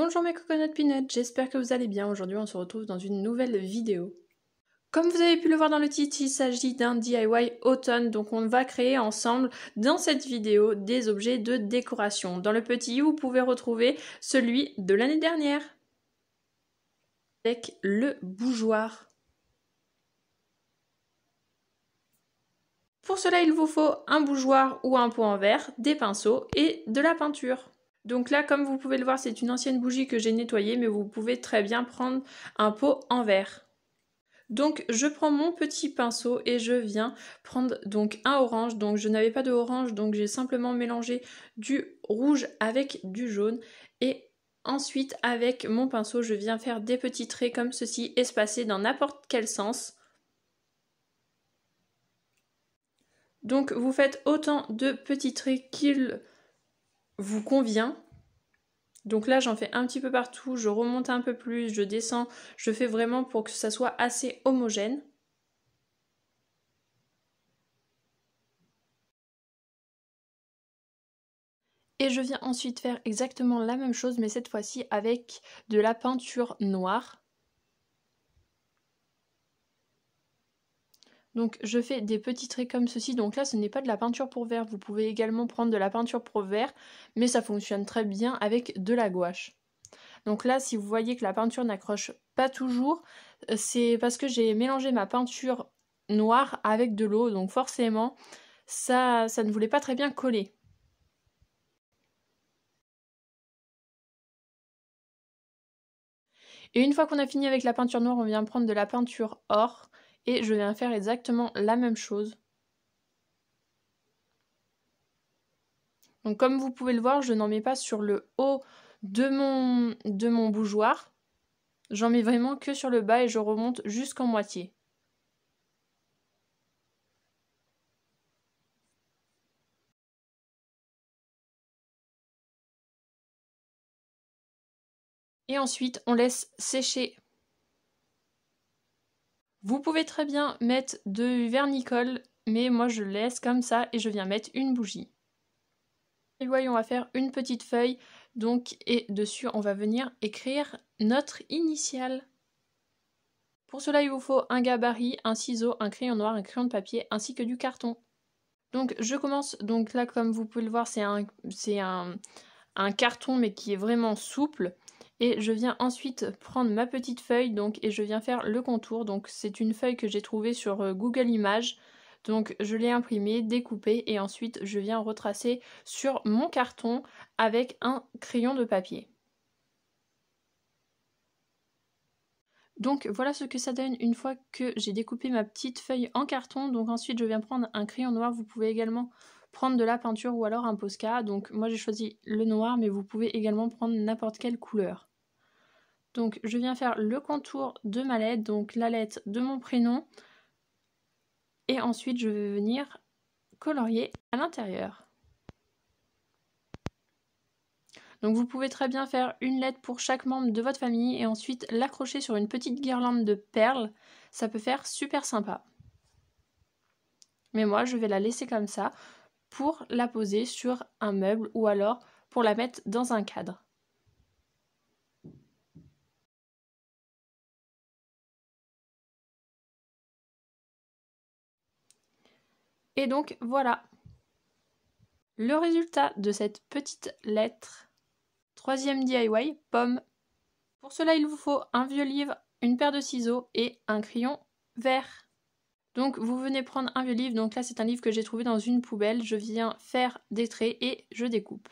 Bonjour mes coconuts peanuts, j'espère que vous allez bien. Aujourd'hui on se retrouve dans une nouvelle vidéo. Comme vous avez pu le voir dans le titre, il s'agit d'un DIY automne, donc on va créer ensemble dans cette vidéo des objets de décoration. Dans le petit vous pouvez retrouver celui de l'année dernière avec le bougeoir. Pour cela, il vous faut un bougeoir ou un pot en verre, des pinceaux et de la peinture. Donc là, comme vous pouvez le voir, c'est une ancienne bougie que j'ai nettoyée, mais vous pouvez très bien prendre un pot en verre. Donc je prends mon petit pinceau et je viens prendre donc un orange. Donc je n'avais pas de orange, donc j'ai simplement mélangé du rouge avec du jaune. Et ensuite, avec mon pinceau, je viens faire des petits traits comme ceci, espacés dans n'importe quel sens. Donc vous faites autant de petits traits qu'il vous convient. Donc là, j'en fais un petit peu partout, je remonte un peu plus, je descends, je fais vraiment pour que ça soit assez homogène. Et je viens ensuite faire exactement la même chose, mais cette fois-ci avec de la peinture noire. Donc je fais des petits traits comme ceci. Donc là ce n'est pas de la peinture pour verre, vous pouvez également prendre de la peinture pour verre, mais ça fonctionne très bien avec de la gouache. Donc là si vous voyez que la peinture n'accroche pas toujours, euh, c'est parce que j'ai mélangé ma peinture noire avec de l'eau, donc forcément ça, ça ne voulait pas très bien coller. Et une fois qu'on a fini avec la peinture noire, on vient prendre de la peinture or et je viens faire exactement la même chose. Donc comme vous pouvez le voir, je n'en mets pas sur le haut de mon, de mon bougeoir. J'en mets vraiment que sur le bas et je remonte jusqu'en moitié. Et ensuite, on laisse sécher vous pouvez très bien mettre du vernicole, mais moi je laisse comme ça et je viens mettre une bougie. Et voyons, on va faire une petite feuille, donc, et dessus on va venir écrire notre initiale. Pour cela, il vous faut un gabarit, un ciseau, un crayon noir, un crayon de papier, ainsi que du carton. Donc je commence, donc là comme vous pouvez le voir c'est un, un, un carton mais qui est vraiment souple. Et je viens ensuite prendre ma petite feuille donc et je viens faire le contour. Donc c'est une feuille que j'ai trouvée sur euh, Google Images. Donc je l'ai imprimée, découpée et ensuite je viens retracer sur mon carton avec un crayon de papier. Donc voilà ce que ça donne une fois que j'ai découpé ma petite feuille en carton. Donc ensuite je viens prendre un crayon noir. Vous pouvez également prendre de la peinture ou alors un Posca. Donc moi j'ai choisi le noir, mais vous pouvez également prendre n'importe quelle couleur. Donc je viens faire le contour de ma lettre, donc la lettre de mon prénom. Et ensuite je vais venir colorier à l'intérieur. Donc vous pouvez très bien faire une lettre pour chaque membre de votre famille et ensuite l'accrocher sur une petite guirlande de perles. Ça peut faire super sympa. Mais moi je vais la laisser comme ça pour la poser sur un meuble ou alors pour la mettre dans un cadre. Et donc voilà le résultat de cette petite lettre. Troisième DIY, pomme. Pour cela, il vous faut un vieux livre, une paire de ciseaux et un crayon vert. Donc vous venez prendre un vieux livre, donc là c'est un livre que j'ai trouvé dans une poubelle, je viens faire des traits et je découpe.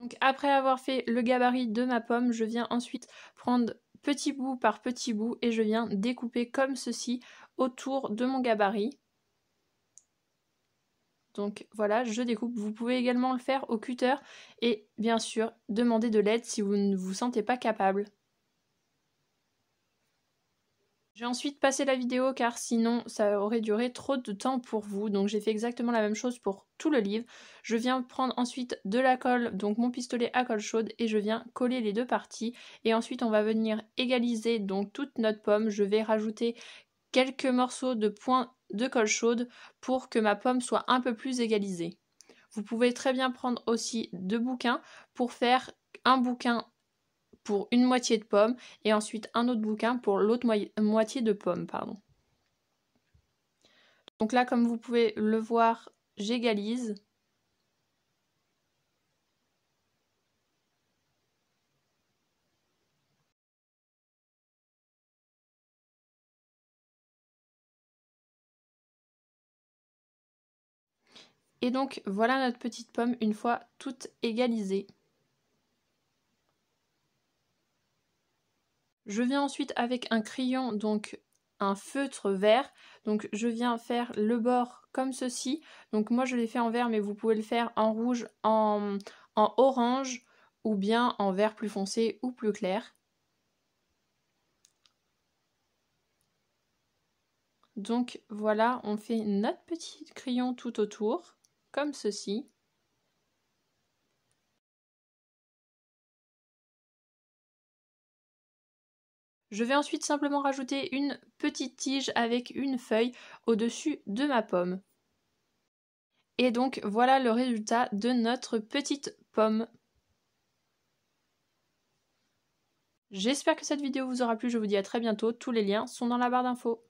Donc après avoir fait le gabarit de ma pomme, je viens ensuite prendre petit bout par petit bout et je viens découper comme ceci autour de mon gabarit. Donc voilà, je découpe. Vous pouvez également le faire au cutter et bien sûr demander de l'aide si vous ne vous sentez pas capable. J'ai ensuite passé la vidéo car sinon ça aurait duré trop de temps pour vous. Donc j'ai fait exactement la même chose pour tout le livre. Je viens prendre ensuite de la colle, donc mon pistolet à colle chaude et je viens coller les deux parties. Et ensuite on va venir égaliser donc toute notre pomme. Je vais rajouter quelques morceaux de points de colle chaude pour que ma pomme soit un peu plus égalisée. Vous pouvez très bien prendre aussi deux bouquins pour faire un bouquin pour une moitié de pomme et ensuite un autre bouquin pour l'autre moitié de pomme. Pardon. Donc là, comme vous pouvez le voir, j'égalise. Et donc voilà notre petite pomme une fois toute égalisée. Je viens ensuite avec un crayon, donc un feutre vert. Donc je viens faire le bord comme ceci. Donc moi je l'ai fait en vert, mais vous pouvez le faire en rouge, en, en orange ou bien en vert plus foncé ou plus clair. Donc voilà, on fait notre petit crayon tout autour, comme ceci. Je vais ensuite simplement rajouter une petite tige avec une feuille au-dessus de ma pomme. Et donc voilà le résultat de notre petite pomme. J'espère que cette vidéo vous aura plu, je vous dis à très bientôt, tous les liens sont dans la barre d'infos.